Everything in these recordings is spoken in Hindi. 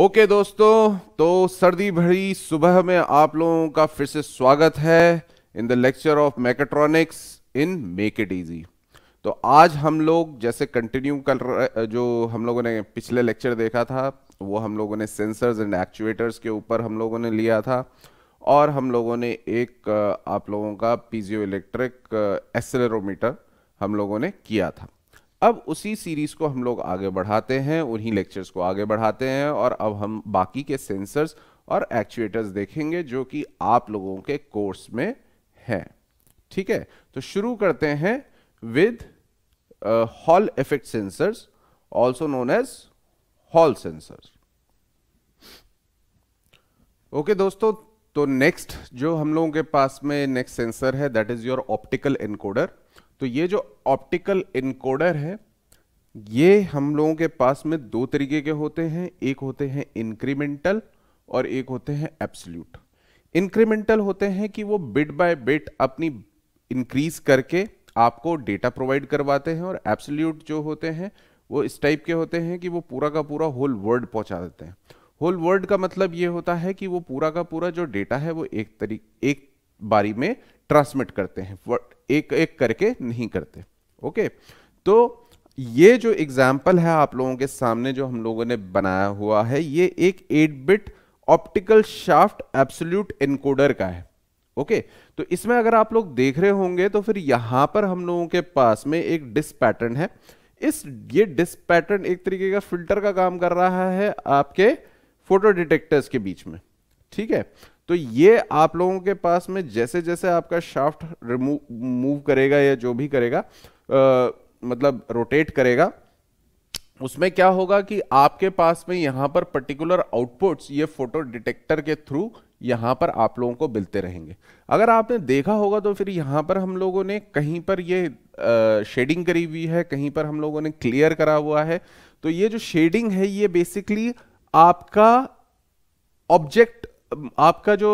ओके दोस्तों तो सर्दी भरी सुबह में आप लोगों का फिर से स्वागत है in the lecture of mechatronics in make it easy तो आज हम लोग जैसे कंटिन्यू कर जो हम लोगों ने पिछले लेक्चर देखा था वो हम लोगों ने सेंसर्स एंड एक्चुएटर्स के ऊपर हम लोगों ने लिया था और हम लोगों ने एक आप लोगों का पीजियो इलेक्ट्रिक एसेलरोमीटर हम लोगों ने किया था अब उसी सीरीज को हम लोग आगे बढ़ाते हैं उन्हीं लेक्चर्स को आगे बढ़ाते हैं और अब हम बाकी के सेंसर्स और एक्चुएटर्स देखेंगे जो कि आप लोगों के कोर्स में हैं ठीक है तो शुरू करते हैं with Hall effect sensors also known as Hall sensors okay दोस्तों तो नेक्स्ट जो हम लोगों के पास में नेक्स्ट सेंसर है that is your optical encoder तो ये जो ऑप्टिकल इनकोडर है ये हम लोगों के पास में दो तरीके के होते हैं एक होते हैं इंक्रीमेंटल और एक होते हैं एब्सल्यूट इंक्रीमेंटल होते हैं कि वो बिट बाय बिट अपनी इंक्रीज करके आपको डेटा प्रोवाइड करवाते हैं और एब्सल्यूट जो होते हैं वो इस टाइप के होते हैं कि वो पूरा का पूरा होल वर्ल्ड पहुंचा देते हैं होल वर्ल्ड का मतलब ये होता है कि वो पूरा का पूरा जो डेटा है वो एक तरीके एक बारी में ट्रांसमिट करते हैं एक एक करके नहीं करते ओके तो ये जो एग्जाम्पल है आप लोगों के सामने जो हम लोगों ने बनाया हुआ है ये एक 8 bit optical shaft absolute encoder का है ओके तो इसमें अगर आप लोग देख रहे होंगे तो फिर यहां पर हम लोगों के पास में एक डिस पैटर्न है इस ये डिस पैटर्न एक तरीके का फिल्टर का काम कर रहा है आपके फोटो डिटेक्टर्स के बीच में ठीक है तो ये आप लोगों के पास में जैसे जैसे आपका शाफ्ट रिमूव मूव करेगा या जो भी करेगा आ, मतलब रोटेट करेगा उसमें क्या होगा कि आपके पास में यहां पर पर्टिकुलर आउटपुट्स ये फोटो डिटेक्टर के थ्रू यहां पर आप लोगों को मिलते रहेंगे अगर आपने देखा होगा तो फिर यहां पर हम लोगों ने कहीं पर ये शेडिंग करी हुई है कहीं पर हम लोगों ने क्लियर करा हुआ है तो ये जो शेडिंग है ये बेसिकली आपका ऑब्जेक्ट आपका जो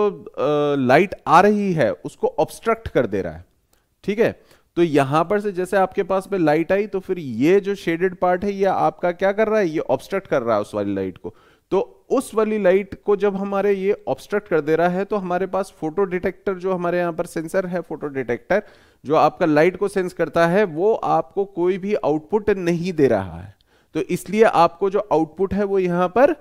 लाइट आ रही है उसको ऑब्स्ट्रक्ट कर दे रहा है ठीक है तो यहां पर से जैसे आपके पास में लाइट आई तो फिर ये जो शेडेड पार्ट है ये आपका क्या कर रहा है ये ऑब्स्ट्रक्ट कर रहा है उस वाली लाइट को तो उस वाली लाइट को जब हमारे ये ऑब्स्ट्रक्ट कर दे रहा है तो हमारे पास फोटो डिटेक्टर जो हमारे यहां पर सेंसर है फोटो डिटेक्टर जो आपका लाइट को सेंस करता है वो आपको कोई भी आउटपुट नहीं दे रहा है तो इसलिए आपको जो आउटपुट है वो यहां पर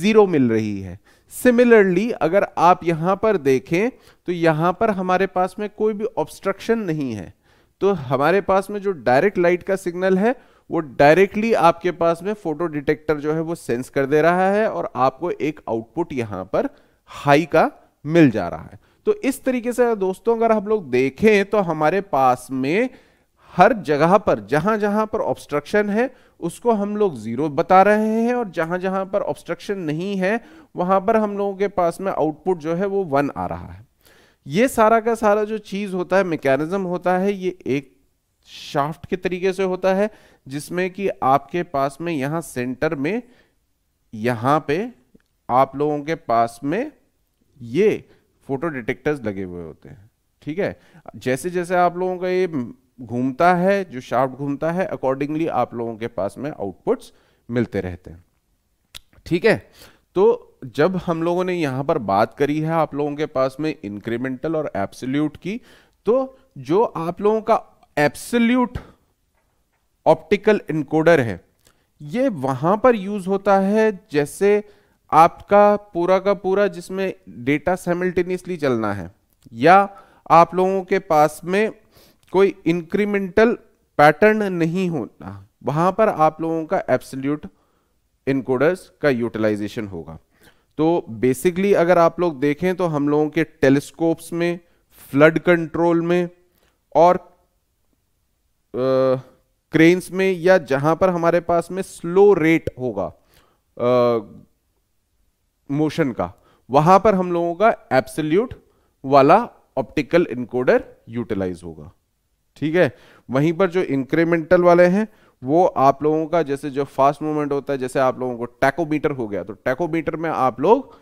जीरो मिल रही है सिमिलरली अगर आप यहां पर देखें तो यहां पर हमारे पास में कोई भी ऑब्स्ट्रक्शन नहीं है तो हमारे पास में जो डायरेक्ट लाइट का सिग्नल है वो डायरेक्टली आपके पास में फोटो डिटेक्टर जो है वो सेंस कर दे रहा है और आपको एक आउटपुट यहां पर हाई का मिल जा रहा है तो इस तरीके से दोस्तों अगर हम लोग देखें तो हमारे पास में हर जगह पर जहां जहां पर ऑब्स्ट्रक्शन है उसको हम लोग ज़ीरो बता रहे हैं और जहां जहां पर ऑब्स्ट्रक्शन नहीं है वहां पर हम लोगों के पास में आउटपुट जो है वो वन आ रहा है ये सारा का सारा जो चीज़ होता है मैकेनिज्म होता है ये एक शाफ्ट के तरीके से होता है जिसमें कि आपके पास में यहाँ सेंटर में यहां पे आप लोगों के पास में ये फोटो डिटेक्टर्स लगे हुए होते हैं ठीक है जैसे जैसे आप लोगों का ये घूमता है जो शाफ्ट घूमता है अकॉर्डिंगली आप लोगों के पास में आउटपुट्स मिलते रहते हैं ठीक है तो जब हम लोगों ने यहां पर बात करी है आप लोगों के पास में इंक्रीमेंटल और एप्सल्यूट की तो जो आप लोगों का एप्सल्यूट ऑप्टिकल इनकोडर है ये वहां पर यूज होता है जैसे आपका पूरा का पूरा जिसमें डेटा सेमिलटेनियसली चलना है या आप लोगों के पास में कोई इंक्रीमेंटल पैटर्न नहीं होता वहां पर आप लोगों का एब्सोल्यूट इनकोडर्स का यूटिलाइजेशन होगा तो बेसिकली अगर आप लोग देखें तो हम लोगों के टेलीस्कोप्स में फ्लड कंट्रोल में और क्रेन्स में या जहां पर हमारे पास में स्लो रेट होगा मोशन का वहां पर हम लोगों का एब्सोल्यूट वाला ऑप्टिकल इनकोडर यूटिलाइज होगा ठीक है वहीं पर जो इंक्रीमेंटल वाले हैं वो आप लोगों का जैसे जो फास्ट मूवमेंट होता है जैसे आप लोगों को टैकोमीटर हो गया तो टैकोमीटर में आप लोग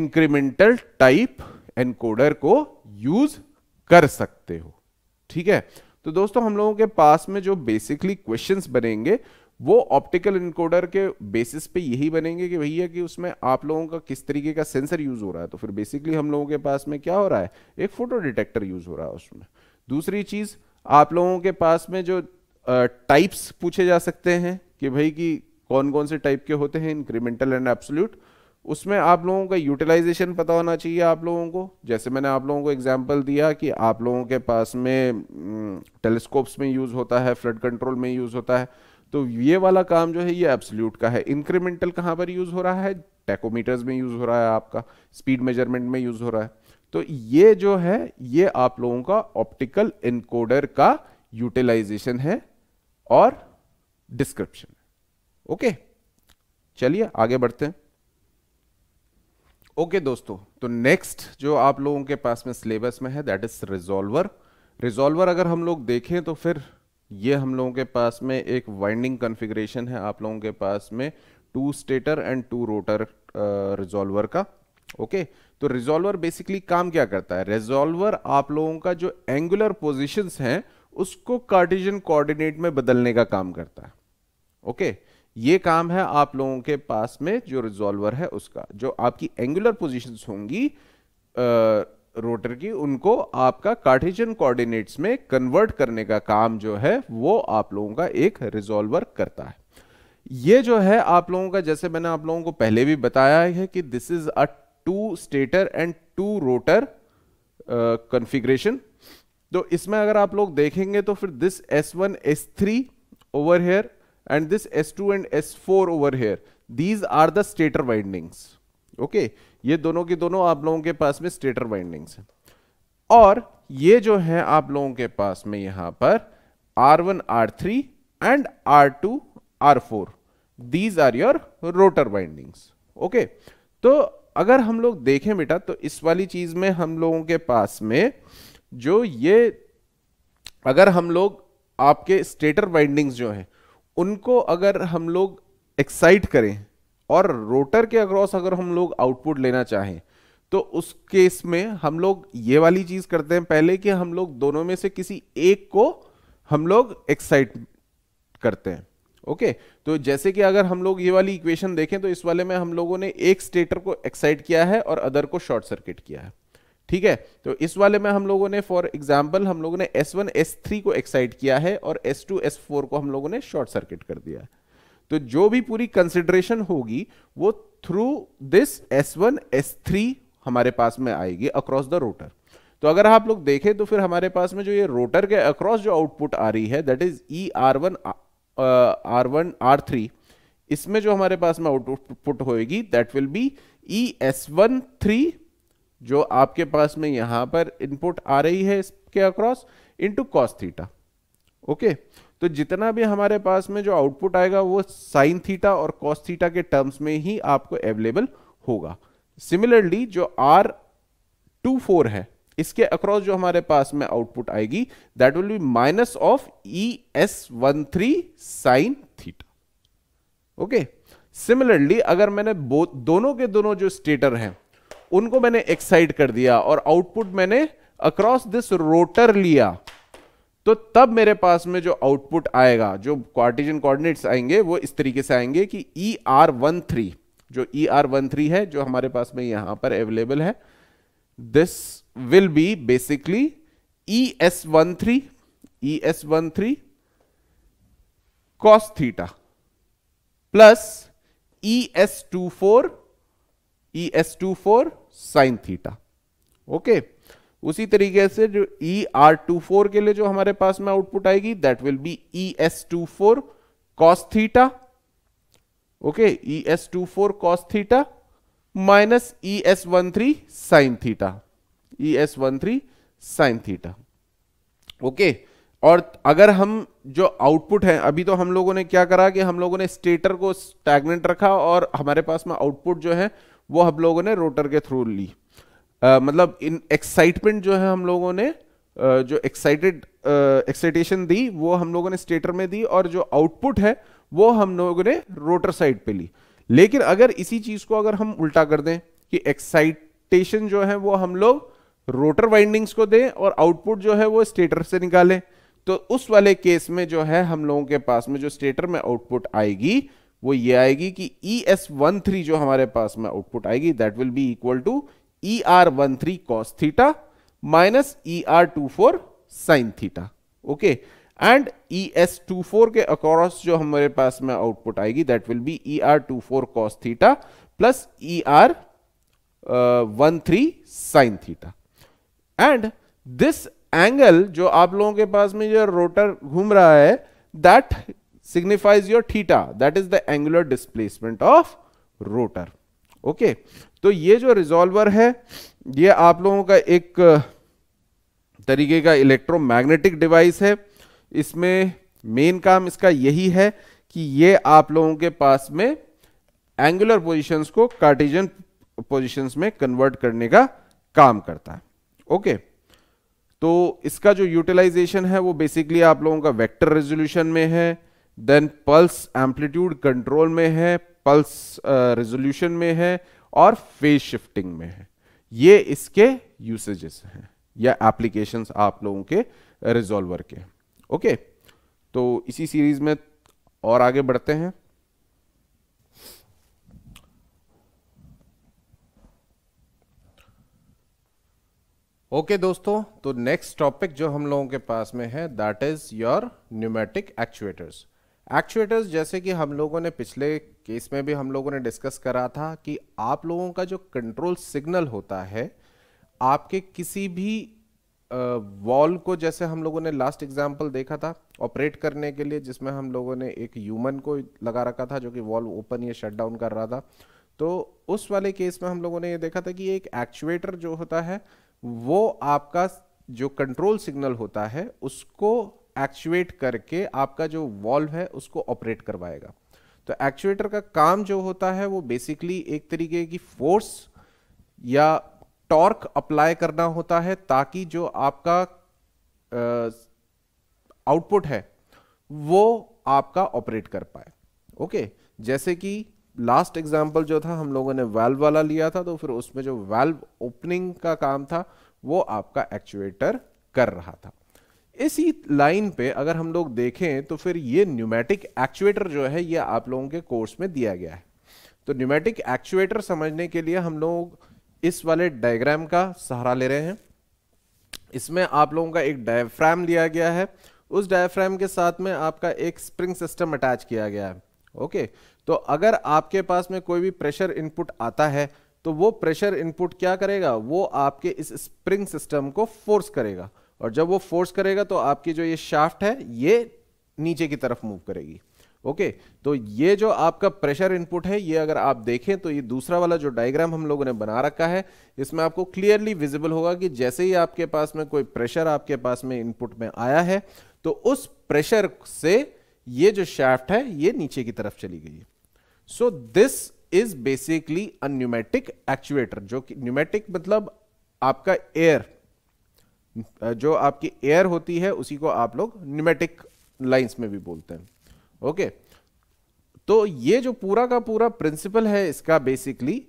इंक्रीमेंटल टाइप एनकोडर को यूज कर सकते हो ठीक है तो दोस्तों हम लोगों के पास में जो बेसिकली क्वेश्चंस बनेंगे वो ऑप्टिकल इनकोडर के बेसिस पे यही बनेंगे कि भैया कि उसमें आप लोगों का किस तरीके का सेंसर यूज हो रहा है तो फिर बेसिकली हम लोगों के पास में क्या हो रहा है एक फोटो डिटेक्टर यूज हो रहा है उसमें दूसरी चीज आप लोगों के पास में जो टाइप्स पूछे जा सकते हैं कि भाई कि कौन कौन से टाइप के होते हैं इंक्रीमेंटल एंड एब्सोल्यूट उसमें आप लोगों का यूटिलाइजेशन पता होना चाहिए आप लोगों को जैसे मैंने आप लोगों को एग्जांपल दिया कि आप लोगों के पास में टेलीस्कोप्स में यूज़ होता है फ्लड कंट्रोल में यूज़ होता है तो ये वाला काम जो है ये एब्सोल्यूट का है इंक्रीमेंटल कहाँ पर यूज़ हो रहा है टेकोमीटर्स में यूज़ हो रहा है आपका स्पीड मेजरमेंट में यूज़ हो रहा है तो ये जो है ये आप लोगों का ऑप्टिकल इनकोडर का यूटिलाइजेशन है और डिस्क्रिप्शन ओके चलिए आगे बढ़ते हैं ओके दोस्तों तो नेक्स्ट जो आप लोगों के पास में सिलेबस में है दैट इज रिजॉल्वर रिजॉल्वर अगर हम लोग देखें तो फिर ये हम लोगों के पास में एक वाइंडिंग कॉन्फ़िगरेशन है आप लोगों के पास में two stator and two rotor resolver का ओके okay? तो रिजॉल्वर बेसिकली काम क्या करता है रिजॉल्वर आप लोगों का जो एंगुलर पोजिशन है उसको कार्टिजन कोऑर्डिनेट में बदलने का काम करता है ओके okay? ये काम है आप लोगों के पास में जो रिजॉल्वर है उसका जो आपकी एंगुलर पोजिशन होंगी रोटर की उनको आपका कार्टिजन कोऑर्डिनेट्स में कन्वर्ट करने का काम जो है वो आप लोगों का एक रिजॉल्वर करता है ये जो है आप लोगों का जैसे मैंने आप लोगों को पहले भी बताया है कि this is a two stator and two rotor configuration तो इसमें अगर आप लोग देखेंगे तो फिर this S one S three over here and this S two and S four over here these are the stator windings okay ये दोनों की दोनों आप लोगों के पास में स्टेटर वाइंडिंग्स हैं और ये जो है आप लोगों के पास में यहां पर R one R three and R two R four these are your rotor windings okay तो अगर हम लोग देखें बेटा तो इस वाली चीज में हम लोगों के पास में जो ये अगर हम लोग आपके स्टेटर वाइंडिंग्स जो हैं उनको अगर हम लोग एक्साइट करें और रोटर के अक्रॉस अगर हम लोग आउटपुट लेना चाहें तो उस केस में हम लोग ये वाली चीज करते हैं पहले कि हम लोग दोनों में से किसी एक को हम लोग एक्साइट करते हैं ओके okay, तो जैसे कि अगर हम लोग ये वाली इक्वेशन देखें तो इस वाले में हम लोगों ने एक स्टेटर को एक्साइट किया है और अदर को शॉर्ट सर्किट किया है ठीक है तो इस वाले में हम लोगों ने फॉर एग्जाम्पल हम लोगों ने S1 S3 को एक्साइट किया है और S2 S4 को हम लोगों ने शॉर्ट सर्किट कर दिया तो जो भी पूरी कंसिडरेशन होगी वो थ्रू दिस एस वन हमारे पास में आएगी अक्रॉस द रोटर तो अगर आप लोग देखें तो फिर हमारे पास में जो ये रोटर के अक्रॉस जो आउटपुट आ रही है that is E R one R one R three इसमें जो हमारे पास में आउटपुट होगी that will be E e S one three जो आपके पास में यहां पर इनपुट आ रही है इसके across into cos theta okay तो जितना भी हमारे पास में जो आउटपुट आएगा वो साइन थीटा और कॉस थीटा के टर्म्स में ही आपको अवेलेबल होगा सिमिलरली जो आर टू फोर है इसके अक्रॉस जो हमारे पास में आउटपुट आएगी that will be minus of E S one three sine theta okay similarly अगर मैंने दोनों के दोनों जो स्टेटर हैं उनको मैंने एक्साइट कर दिया और आउटपुट मैंने अक्रॉस दिस रोटर लिया तो तब मेरे पास में जो आउटपुट आएगा जो क्वार्टिजन कोऑर्डिनेट्स आएंगे वो इस तरीके से आएंगे कि ई आर वन थ्री जो ई आर वन थ्री है जो हमारे पास में यहां पर अवेलेबल है this will be basically ES13, ES13 cos theta plus ES24, ES24 sin theta. Okay okay. उसी तरीके से जो ई आर टू फोर के लिए जो हमारे पास में आउटपुट आएगी that will be E S two four cos theta okay E S two four cos theta minus E S one three sine theta E S one three sine theta okay और अगर हम जो आउटपुट है अभी तो हम लोगों ने क्या करा कि हम लोगों ने स्टेटर को स्टैगनेंट रखा और हमारे पास में आउटपुट जो है वो हम लोगों ने रोटर के थ्रू ली आ, मतलब इन एक्साइटमेंट जो है हम लोगों ने जो एक्साइटेड एक्साइटेशन दी वो हम लोगों ने स्टेटर में दी और जो आउटपुट है वो हम लोगों ने रोटर साइड पे ली लेकिन अगर इसी चीज को अगर हम उल्टा कर दें कि एक्साइटेशन जो है वो हम लोग रोटर वाइंडिंग्स को दे और आउटपुट जो है वो स्टेटर से निकाले तो उस वाले केस में जो है हम लोगों के पास में जो स्टेटर में आउटपुट आएगी वो ये आएगी कि ई एस वन थ्री जो हमारे पास में आउटपुट आएगी that will be equal to E R one three cos theta minus E R two four sine theta okay and E S two four के अक्रॉस जो हमारे पास में आउटपुट आएगी that will be E R two four cos theta plus E R one three sine theta and this angle जो आप लोगों के पास में जो रोटर घूम रहा है that signifies your theta that is the angular displacement of rotor okay तो ये जो रिजॉल्वर है ये आप लोगों का एक तरीके का इलेक्ट्रोमैग्नेटिक डिवाइस है इसमें मेन काम इसका यही है कि ये आप लोगों के पास में एंगुलर पोजीशंस को कार्टिजन पोजीशंस में कन्वर्ट करने का काम करता है ओके तो इसका जो यूटिलाइजेशन है वो बेसिकली आप लोगों का वेक्टर रेजोल्यूशन में है देन पल्स एम्पलीट्यूड कंट्रोल में है पल्स रेजोल्यूशन uh, में है और फेस शिफ्टिंग में है ये इसके यूसेजेस हैं या एप्लीकेशंस आप लोगों के रिजॉल्वर के ओके तो इसी सीरीज में और आगे बढ़ते हैं ओके okay, दोस्तों तो नेक्स्ट टॉपिक जो हम लोगों के पास में है that is your pneumatic actuators actuators जैसे कि हम लोगों ने पिछले केस में भी हम लोगों ने डिस्कस करा था कि आप लोगों का जो कंट्रोल सिग्नल होता है आपके किसी भी वॉल को जैसे हम लोगों ने लास्ट एग्जाम्पल देखा था ऑपरेट करने के लिए जिसमें हम लोगों ने एक ह्यूमन को लगा रखा था जो कि वॉल ओपन या शट डाउन कर रहा था तो उस वाले केस में हम लोगों ने ये देखा था कि एक एक्चुएटर जो होता है वो आपका जो कंट्रोल सिग्नल होता है उसको एक्चुएट करके आपका जो वॉल्व है उसको ऑपरेट करवाएगा तो एक्चुएटर का काम जो होता है वो बेसिकली एक तरीके की फोर्स या टॉर्क अप्लाई करना होता है ताकि जो आपका आउटपुट है वो आपका ऑपरेट कर पाए ओके जैसे कि लास्ट एग्जाम्पल जो था हम लोगों ने वेल्व वाला लिया था तो फिर उसमें जो वेल्व ओपनिंग का काम था वो आपका एक्चुएटर कर रहा था इसी लाइन पे अगर हम लोग देखें तो फिर ये न्यूमेटिक एक्चुएटर जो है ये आप लोगों के कोर्स में दिया गया है तो न्यूमेटिक एक्चुएटर समझने के लिए हम लोग इस वाले डायग्राम का सहारा ले रहे हैं इसमें आप लोगों का एक डायफ्राम लिया गया है उस डायफ्राम के साथ में आपका एक स्प्रिंग सिस्टम अटैच किया गया है ओके okay. तो अगर आपके पास में कोई भी प्रेशर इनपुट आता है तो वो प्रेशर इनपुट क्या करेगा वो आपके इस स्प्रिंग सिस्टम को फोर्स करेगा और जब वो फोर्स करेगा तो आपकी जो ये शाफ्ट है ये नीचे की तरफ मूव करेगी ओके okay, तो ये जो आपका प्रेशर इनपुट है ये अगर आप देखें तो ये दूसरा वाला जो डायग्राम हम लोगों ने बना रखा है इसमें आपको क्लियरली विजिबल होगा कि जैसे ही आपके पास में कोई प्रेशर आपके पास में इनपुट में आया है तो उस प्रेशर से ये जो शाफ्ट है ये नीचे की तरफ चली गई so this is basically a pneumatic actuator जो कि न्यूमेटिक मतलब आपका एयर जो आपकी एयर होती है उसी को आप लोग न्यूमेटिक लाइंस में भी बोलते हैं ओके तो ये जो पूरा का पूरा प्रिंसिपल है इसका बेसिकली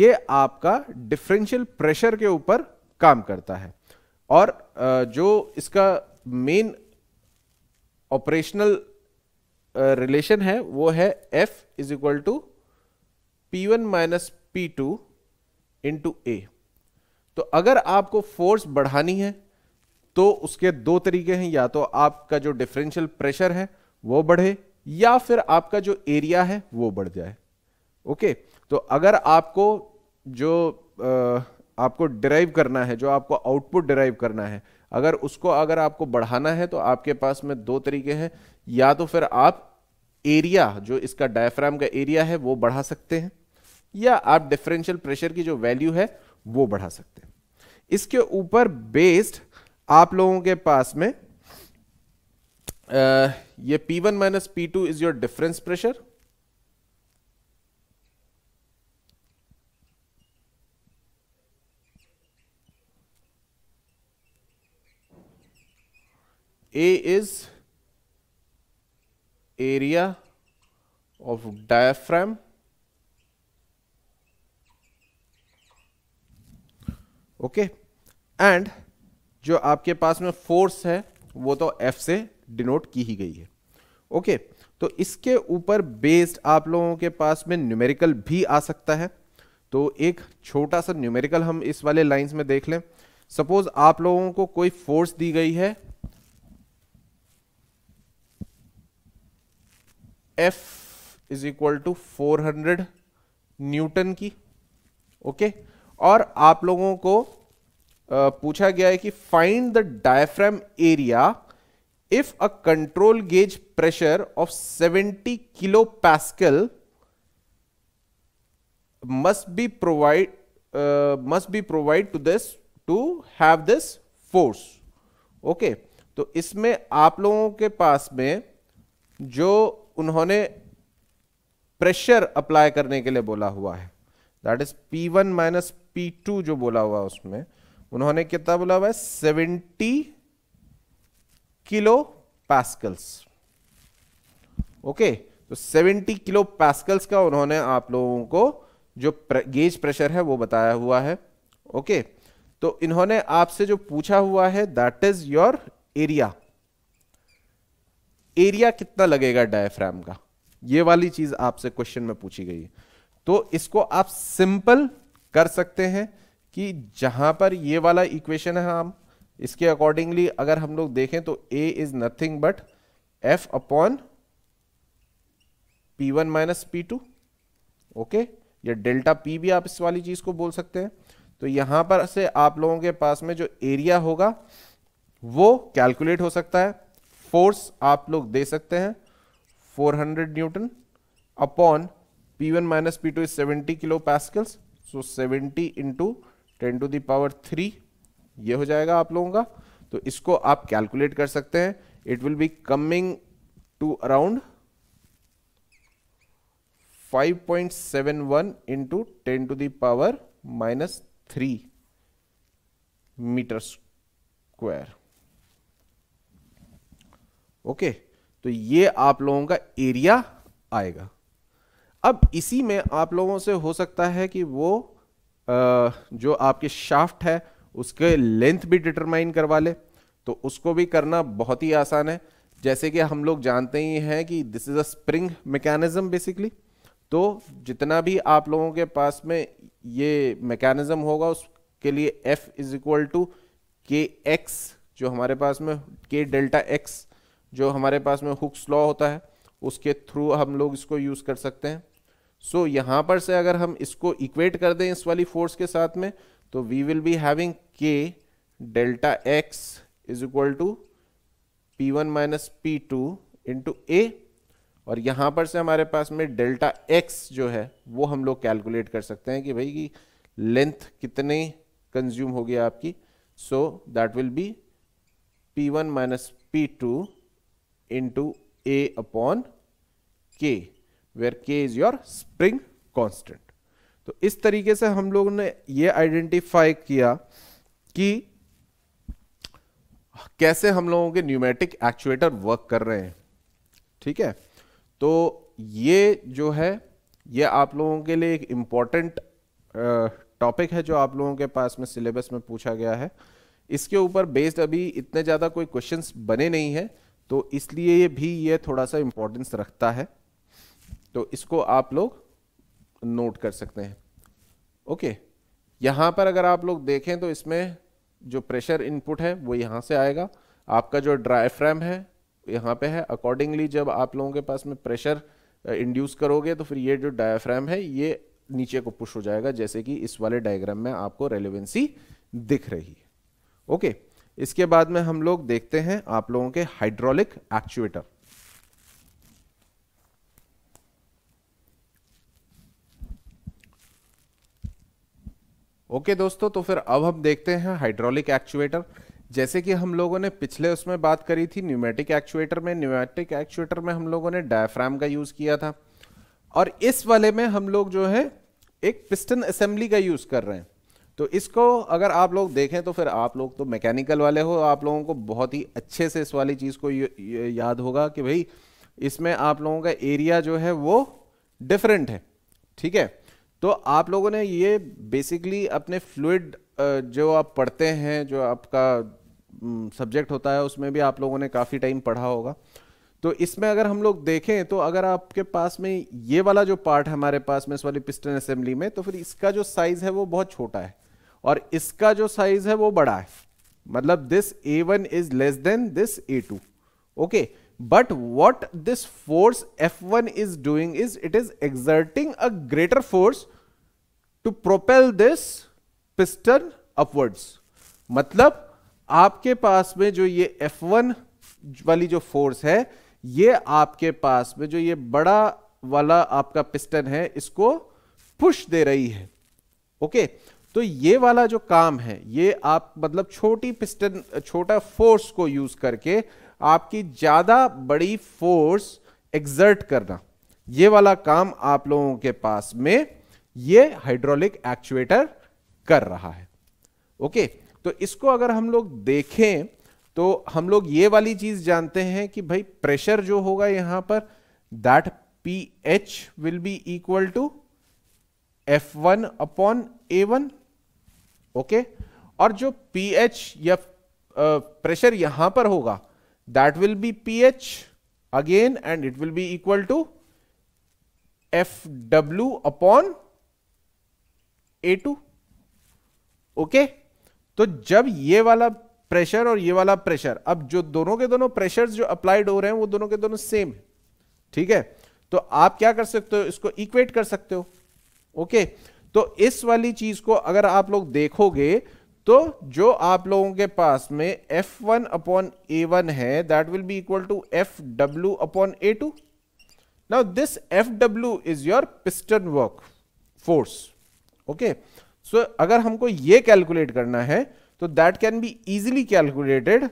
ये आपका डिफरेंशियल प्रेशर के ऊपर काम करता है और जो इसका मेन ऑपरेशनल रिलेशन है वो है F is equal to P one minus P two two A तो अगर आपको फोर्स बढ़ानी है तो उसके दो तरीके हैं या तो आपका जो डिफरेंशियल प्रेशर है वो बढ़े या फिर आपका जो एरिया है वो बढ़ जाए ओके तो अगर आपको जो आ, आपको डिराइव करना है जो आपको आउटपुट डिराइव करना है अगर उसको अगर आपको बढ़ाना है तो आपके पास में दो तरीके हैं या तो फिर आप एरिया जो इसका डायफ्राम का एरिया है वो बढ़ा सकते हैं या आप डिफरेंशियल प्रेशर की जो वैल्यू है वो बढ़ा सकते हैं इसके ऊपर बेस्ड आप लोगों के पास में आ, ये P1 one minus P is your difference pressure A is area of diaphragm okay and जो आपके पास में फोर्स है वो तो एफ से डिनोट की ही गई है ओके okay. तो इसके ऊपर बेस्ड आप लोगों के पास में न्यूमेरिकल भी आ सकता है तो एक छोटा सा न्यूमेरिकल हम इस वाले लाइंस में देख लें सपोज आप लोगों को कोई फोर्स दी गई है F is equal to 400 newton की ओके okay? और आप लोगों को पूछा गया है कि find the diaphragm area if a control gauge pressure of 70 kilo pascal must be provide must be provide to this to have this force okay तो इसमें आप लोगों के पास में जो उन्होंने प्रेशर अप्लाई करने के लिए बोला हुआ है that is P one minus P two जो बोला हुआ उसमें उन्होंने कितना बोला हुआ है सेवेंटी किलो पैस्कल्स ओके तो सेवेंटी किलो पैस्कल्स का उन्होंने आप लोगों को जो गेज प्रेशर है वो बताया हुआ है ओके okay? तो इन्होंने आपसे जो पूछा हुआ है that is your area area कितना लगेगा डायफ्राम का ये वाली चीज आपसे क्वेश्चन में पूछी गई है तो इसको आप सिंपल कर सकते हैं कि जहां पर ये वाला इक्वेशन है हम इसके अकॉर्डिंगली अगर हम लोग देखें तो A is nothing but F upon P one minus P two okay या डेल्टा पी भी आप इस वाली चीज को बोल सकते हैं तो यहां पर से आप लोगों के पास में जो एरिया होगा वो कैलकुलेट हो सकता है फोर्स आप लोग दे सकते हैं 400 newton upon P1 one minus P two is seventy kilo pascals so 70 into ten to the power three ये हो जाएगा आप लोगों का तो इसको आप कैलकुलेट कर सकते हैं it will be coming to around 5.71 point seven one into ten to the power minus three metre square okay तो ये आप लोगों का एरिया आएगा अब इसी में आप लोगों से हो सकता है कि वो जो आपके शाफ्ट है उसके लेंथ भी डिटरमाइन करवा ले तो उसको भी करना बहुत ही आसान है जैसे कि हम लोग जानते ही हैं कि this is a spring mechanism basically तो जितना भी आप लोगों के पास में ये मैकेनिज्म होगा उसके लिए F is equal to K X जो हमारे पास में के डेल्टा एक्स जो हमारे पास में हुक्स लॉ होता है उसके थ्रू हम लोग इसको यूज़ कर सकते हैं सो so, यहाँ पर से अगर हम इसको इक्वेट कर दें इस वाली फोर्स के साथ में तो we will be having K delta X is equal to P one minus P two into A और यहाँ पर से हमारे पास में डेल्टा एक्स जो है वो हम लोग कैलकुलेट कर सकते हैं कि भाई की लेंथ कितने कंज्यूम हो गया आपकी so that will be P one minus P two into A upon K where K is your spring constant. तो इस तरीके से हम लोगों ने ये आइडेंटिफाई किया कि कैसे हम लोगों के न्यूमेटिक एक्चुएटर वर्क कर रहे हैं ठीक है तो ये जो है ये आप लोगों के लिए एक इम्पॉर्टेंट टॉपिक है जो आप लोगों के पास में सिलेबस में पूछा गया है इसके ऊपर बेस्ड अभी इतने ज़्यादा कोई क्वेश्चंस बने नहीं हैं तो इसलिए ये भी ये थोड़ा सा इम्पोर्टेंस रखता है तो इसको आप लोग नोट कर सकते हैं ओके यहाँ पर अगर आप लोग देखें तो इसमें जो प्रेशर इनपुट है वो यहाँ से आएगा आपका जो ड्राई फ्रेम है यहाँ पे है अकॉर्डिंगली जब आप लोगों के पास में प्रेशर इंड्यूस करोगे तो फिर ये जो डायफ्राम है ये नीचे को पुश हो जाएगा जैसे कि इस वाले डायग्राम में आपको रेलिवेंसी दिख रही है ओके okay. इसके बाद में हम लोग देखते हैं आप लोगों के हाइड्रोलिक एक्चुएटर ओके दोस्तों तो फिर अब हम देखते हैं हाइड्रोलिक एक्चुएटर जैसे कि हम लोगों ने पिछले उसमें बात करी थी न्यूमेटिक एक्चुएटर में न्यूमेटिक एक्चुएटर में हम लोगों ने डायफ्राम का यूज किया था और इस वाले में हम लोग जो है एक पिस्टन असेंबली का यूज कर रहे हैं तो इसको अगर आप लोग देखें तो फिर आप लोग तो मैकेनिकल वाले हो आप लोगों को बहुत ही अच्छे से इस वाली चीज़ को याद होगा कि भाई इसमें आप लोगों का एरिया जो है वो डिफरेंट है ठीक है तो आप लोगों ने ये बेसिकली अपने फ्लूड जो आप पढ़ते हैं जो आपका सब्जेक्ट होता है उसमें भी आप लोगों ने काफ़ी टाइम पढ़ा होगा तो इसमें अगर हम लोग देखें तो अगर आपके पास में ये वाला जो पार्ट है हमारे पास में इस वाली पिस्टन असेंबली में तो फिर इसका जो साइज़ है वो बहुत छोटा है और इसका जो साइज है वो बड़ा है मतलब this A one is less than this A two okay but what this force F one is doing is it is exerting a greater force to propel this piston upwards मतलब आपके पास में जो ये F1 वाली जो फोर्स है ये आपके पास में जो ये बड़ा वाला आपका पिस्टन है इसको पुश दे रही है ओके तो ये वाला जो काम है ये आप मतलब छोटी पिस्टन छोटा फोर्स को यूज करके आपकी ज्यादा बड़ी फोर्स एग्जर्ट करना ये वाला काम आप लोगों के पास में ये हाइड्रोलिक एक्चुएटर कर रहा है ओके तो इसको अगर हम लोग देखें तो हम लोग ये वाली चीज जानते हैं कि भाई प्रेशर जो होगा यहां पर that P H will be equal to F one upon A one okay और जो पीएच या प्रेशर यहां पर होगा that will be PH again and it will be equal to F W upon A two okay तो जब ये वाला प्रेशर और ये वाला प्रेशर अब जो दोनों के दोनों प्रेशर्स जो अप्लाइड हो रहे हैं वो दोनों के दोनों सेम है ठीक है तो आप क्या कर सकते हो इसको इक्वेट कर सकते हो ओके okay? तो इस वाली चीज को अगर आप लोग देखोगे तो जो आप लोगों के पास में F one upon A one है that will be equal to F W upon A two now this F W is your piston work force okay so अगर हमको ये कैलकुलेट करना है तो that can be easily calculated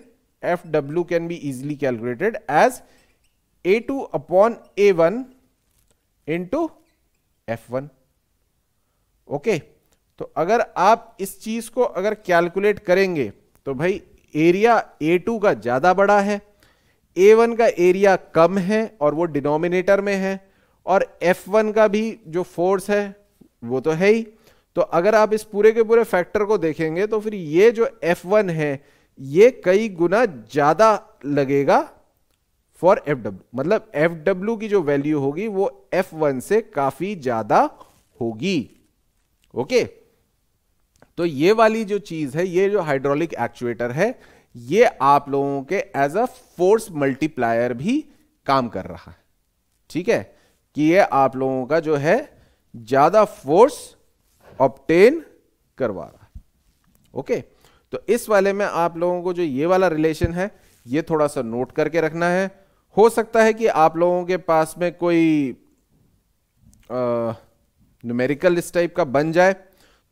F W can be easily calculated as A two upon A one into F one okay तो अगर आप इस चीज को अगर कैलकुलेट करेंगे तो भाई एरिया ए टू का ज्यादा बड़ा है ए वन का एरिया कम है और वो डिनोमिनेटर में है और एफ वन का भी जो फोर्स है वो तो है ही तो अगर आप इस पूरे के पूरे फैक्टर को देखेंगे तो फिर ये जो एफ वन है ये कई गुना ज्यादा लगेगा फॉर एफ डब्ल्यू मतलब एफ डब्ल्यू की जो वैल्यू होगी वो एफ वन से काफी ज्यादा होगी ओके तो ये वाली जो चीज है ये जो हाइड्रोलिक एक्चुएटर है ये आप लोगों के एज अ फोर्स मल्टीप्लायर भी काम कर रहा है ठीक है कि ये आप लोगों का जो है ज्यादा फोर्स ऑप्टेन करवा रहा है ओके तो इस वाले में आप लोगों को जो ये वाला रिलेशन है ये थोड़ा सा नोट करके रखना है हो सकता है कि आप लोगों के पास में कोई आ, न्यूमेरिकल इस टाइप का बन जाए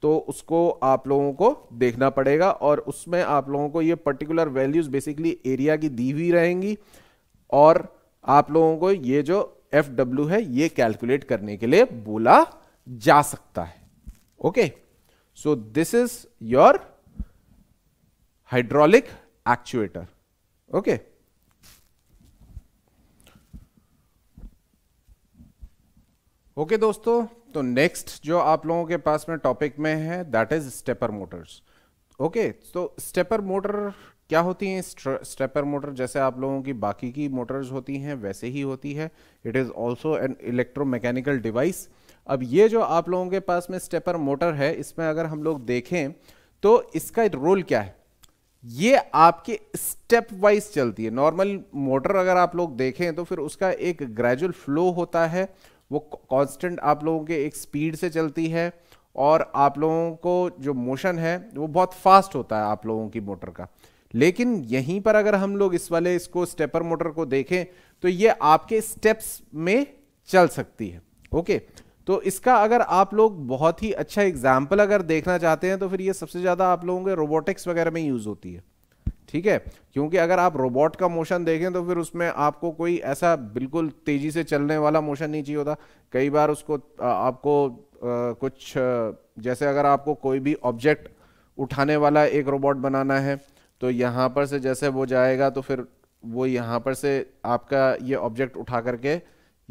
तो उसको आप लोगों को देखना पड़ेगा और उसमें आप लोगों को ये पर्टिकुलर वैल्यूज़ बेसिकली एरिया की दी हुई रहेंगी और आप लोगों को ये जो एफ डब्ल्यू है ये कैलकुलेट करने के लिए बोला जा सकता है okay so this is your hydraulic actuator okay okay दोस्तों तो नेक्स्ट जो आप लोगों के पास में टॉपिक में है that is stepper motors okay तो स्टेपर मोटर क्या होती हैं स्टेपर मोटर जैसे आप लोगों की बाकी की मोटर्स होती हैं वैसे ही होती है it is also an electromechanical device अब ये जो आप लोगों के पास में स्टेपर मोटर है इसमें अगर हम लोग देखें तो इसका रोल क्या है ये आपके स्टेप वाइज चलती है नॉर्मल मोटर अगर आप लोग देखें तो फिर उसका एक ग्रेजुअल फ्लो होता है वो कांस्टेंट आप लोगों के एक स्पीड से चलती है और आप लोगों को जो मोशन है वो बहुत फास्ट होता है आप लोगों की मोटर का लेकिन यहीं पर अगर हम लोग इस वाले इसको स्टेपर मोटर को देखें तो ये आपके स्टेप्स में चल सकती है ओके तो इसका अगर आप लोग बहुत ही अच्छा एग्जाम्पल अगर देखना चाहते हैं तो फिर ये सबसे ज़्यादा आप लोगों के रोबोटिक्स वगैरह में यूज़ होती है ठीक है क्योंकि अगर आप रोबोट का मोशन देखें तो फिर उसमें आपको कोई ऐसा बिल्कुल तेजी से चलने वाला मोशन नहीं चाहिए होता कई बार उसको आपको कुछ जैसे अगर आपको कोई भी ऑब्जेक्ट उठाने वाला एक रोबोट बनाना है तो यहाँ पर से जैसे वो जाएगा तो फिर वो यहाँ पर से आपका ये ऑब्जेक्ट उठा करके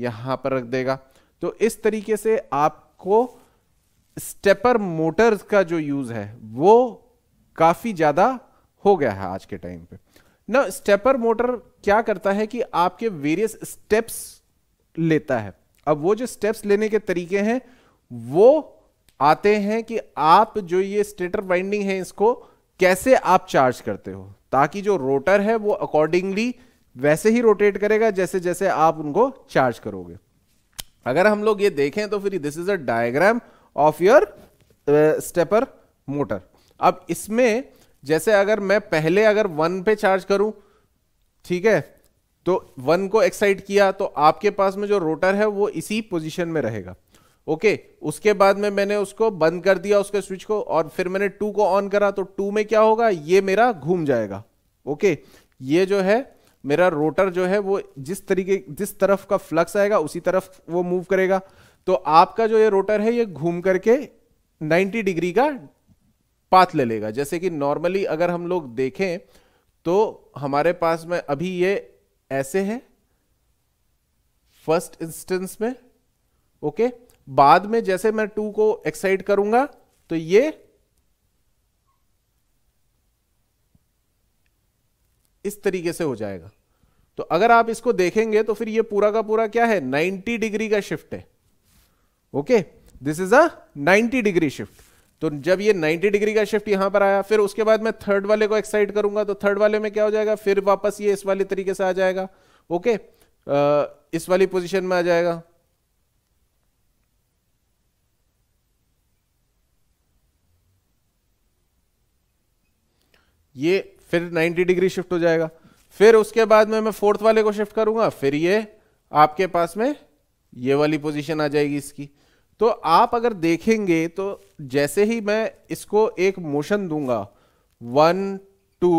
यहाँ पर रख देगा तो इस तरीके से आपको स्टेपर मोटर्स का जो यूज़ है वो काफ़ी ज़्यादा हो गया है आज के टाइम पे ना स्टेपर मोटर क्या करता है कि आपके वेरियस स्टेप्स लेता है अब वो जो स्टेप्स लेने के तरीके हैं वो आते हैं कि आप जो ये स्टेटर वाइंडिंग है इसको कैसे आप चार्ज करते हो ताकि जो रोटर है वो अकॉर्डिंगली वैसे ही रोटेट करेगा जैसे जैसे आप उनको चार्ज करोगे अगर हम लोग ये देखें तो फिर this is a diagram of your stepper motor अब इसमें जैसे अगर मैं पहले अगर वन पे चार्ज करूं ठीक है तो वन को एक्साइट किया तो आपके पास में जो रोटर है वो इसी पोजीशन में रहेगा ओके उसके बाद में मैंने उसको बंद कर दिया उसके स्विच को और फिर मैंने टू को ऑन करा तो टू में क्या होगा ये मेरा घूम जाएगा ओके ये जो है मेरा रोटर जो है वो जिस तरीके जिस तरफ का फ्लक्स आएगा उसी तरफ वो मूव करेगा तो आपका जो ये रोटर है ये घूम करके 90 डिग्री का पाथ ले लेगा जैसे कि नॉर्मली अगर हम लोग देखें तो हमारे पास में अभी ये ऐसे है फर्स्ट इंस्टेंस में ओके बाद में जैसे मैं टू को एक्साइट करूंगा तो ये इस तरीके से हो जाएगा तो अगर आप इसको देखेंगे तो फिर ये पूरा का पूरा क्या है 90 डिग्री का शिफ्ट है okay this is a 90 degree shift तो जब ये 90 डिग्री का शिफ्ट यहां पर आया फिर उसके बाद मैं थर्ड वाले को एक्साइट करूंगा तो थर्ड वाले में क्या हो जाएगा फिर वापस ये इस वाले तरीके से आ जाएगा ओके आ, इस वाली पोजीशन में आ जाएगा ये फिर 90 डिग्री शिफ्ट हो जाएगा फिर उसके बाद में मैं फोर्थ वाले को शिफ्ट करूंगा फिर ये आपके पास में ये वाली पोजीशन आ जाएगी इसकी तो आप अगर देखेंगे तो जैसे ही मैं इसको एक मोशन दूंगा one two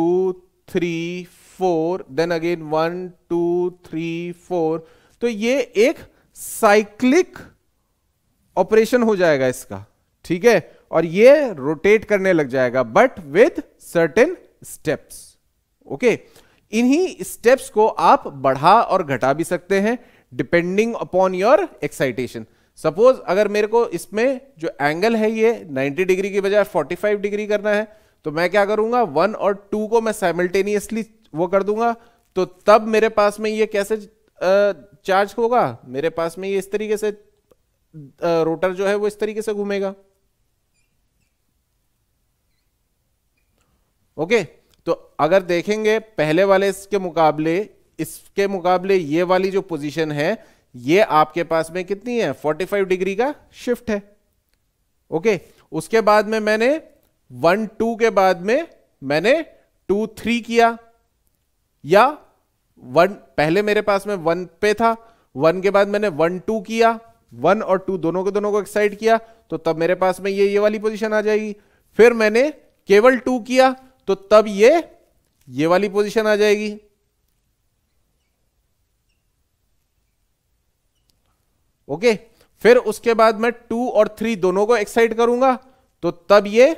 three four then again one two three four तो ये एक साइक्लिक ऑपरेशन हो जाएगा इसका ठीक है और ये रोटेट करने लग जाएगा but with certain steps okay इन्हीं स्टेप्स को आप बढ़ा और घटा भी सकते हैं depending upon your excitation suppose अगर मेरे को इसमें जो एंगल है ये 90 डिग्री की बजाय 45 डिग्री करना है तो मैं क्या करूंगा वन और टू को मैं साइमल्टेनियसली वो कर दूंगा तो तब मेरे पास में ये कैसे चार्ज होगा मेरे पास में ये इस तरीके से रोटर जो है वो इस तरीके से घूमेगा ओके तो अगर देखेंगे पहले वाले इसके मुकाबले इसके मुकाबले ये वाली जो पोजीशन है ये आपके पास में कितनी है 45 डिग्री का शिफ्ट है ओके उसके बाद में मैंने वन टू के बाद में मैंने टू थ्री किया या वन पहले मेरे पास में वन पे था वन के बाद मैंने वन टू किया वन और टू दोनों के दोनों को एक्साइड किया तो तब मेरे पास में ये ये वाली पोजीशन आ जाएगी फिर मैंने केवल टू किया तो तब ये ये वाली पोजीशन आ जाएगी ओके फिर उसके बाद मैं टू और थ्री दोनों को एक्साइट करूंगा तो तब ये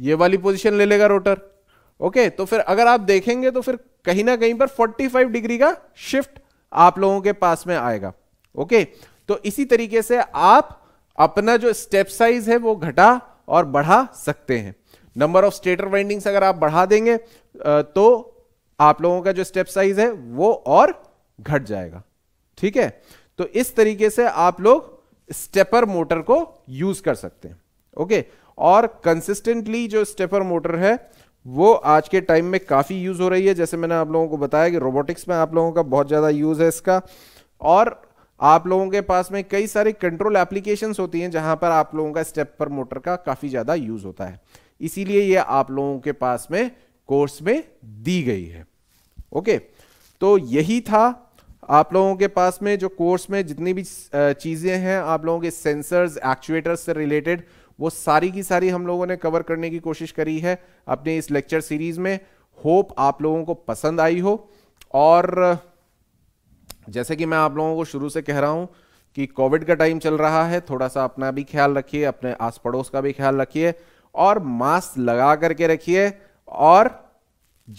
ये वाली पोजीशन ले लेगा रोटर ओके तो फिर अगर आप देखेंगे तो फिर कहीं ना कहीं पर 45 डिग्री का शिफ्ट आप लोगों के पास में आएगा ओके तो इसी तरीके से आप अपना जो स्टेप साइज है वो घटा और बढ़ा सकते हैं नंबर ऑफ स्टेटर वाइंडिंग्स अगर आप बढ़ा देंगे तो आप लोगों का जो स्टेप साइज है वो और घट जाएगा ठीक है तो इस तरीके से आप लोग स्टेपर मोटर को यूज कर सकते हैं ओके और कंसिस्टेंटली जो स्टेपर मोटर है वो आज के टाइम में काफ़ी यूज़ हो रही है जैसे मैंने आप लोगों को बताया कि रोबोटिक्स में आप लोगों का बहुत ज़्यादा यूज़ है इसका और आप लोगों के पास में कई सारे कंट्रोल एप्लीकेशंस होती हैं जहां पर आप लोगों का स्टेपर मोटर का काफ़ी ज़्यादा यूज़ होता है इसीलिए ये आप लोगों के पास में कोर्स में दी गई है ओके तो यही था आप लोगों के पास में जो कोर्स में जितनी भी चीज़ें हैं आप लोगों के सेंसर्स एक्चुएटर्स से रिलेटेड वो सारी की सारी हम लोगों ने कवर करने की कोशिश करी है अपने इस लेक्चर सीरीज में होप आप लोगों को पसंद आई हो और जैसे कि मैं आप लोगों को शुरू से कह रहा हूं कि कोविड का टाइम चल रहा है थोड़ा सा अपना भी ख्याल रखिए अपने आस पड़ोस का भी ख्याल रखिए और मास्क लगा करके रखिए और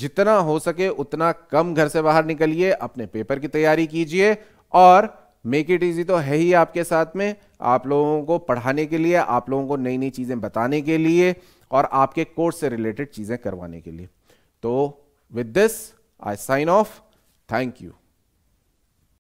जितना हो सके उतना कम घर से बाहर निकलिए अपने पेपर की तैयारी कीजिए और मेक इट इजी तो है ही आपके साथ में आप लोगों को पढ़ाने के लिए आप लोगों को नई नई चीज़ें बताने के लिए और आपके कोर्स से रिलेटेड चीज़ें करवाने के लिए तो with this I sign off thank you